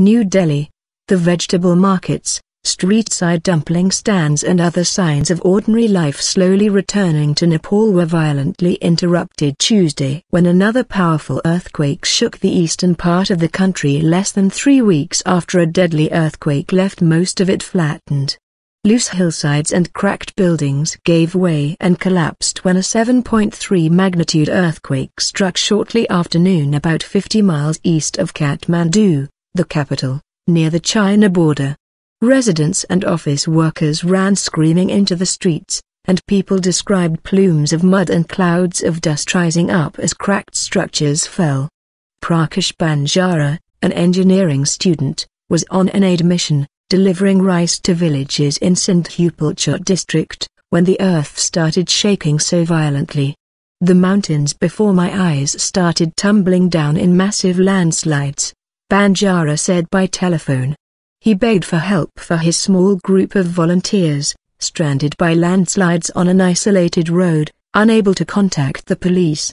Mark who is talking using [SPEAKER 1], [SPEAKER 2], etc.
[SPEAKER 1] New Delhi. The vegetable markets, street-side dumpling stands and other signs of ordinary life slowly returning to Nepal were violently interrupted Tuesday when another powerful earthquake shook the eastern part of the country less than three weeks after a deadly earthquake left most of it flattened. Loose hillsides and cracked buildings gave way and collapsed when a 7.3 magnitude earthquake struck shortly after noon about 50 miles east of Kathmandu the capital, near the China border. Residents and office workers ran screaming into the streets, and people described plumes of mud and clouds of dust rising up as cracked structures fell. Prakash Banjara, an engineering student, was on an aid mission, delivering rice to villages in Sindhupalchot district, when the earth started shaking so violently. The mountains before my eyes started tumbling down in massive landslides, Banjara said by telephone. He begged for help for his small group of volunteers, stranded by landslides on an isolated road, unable to contact the police.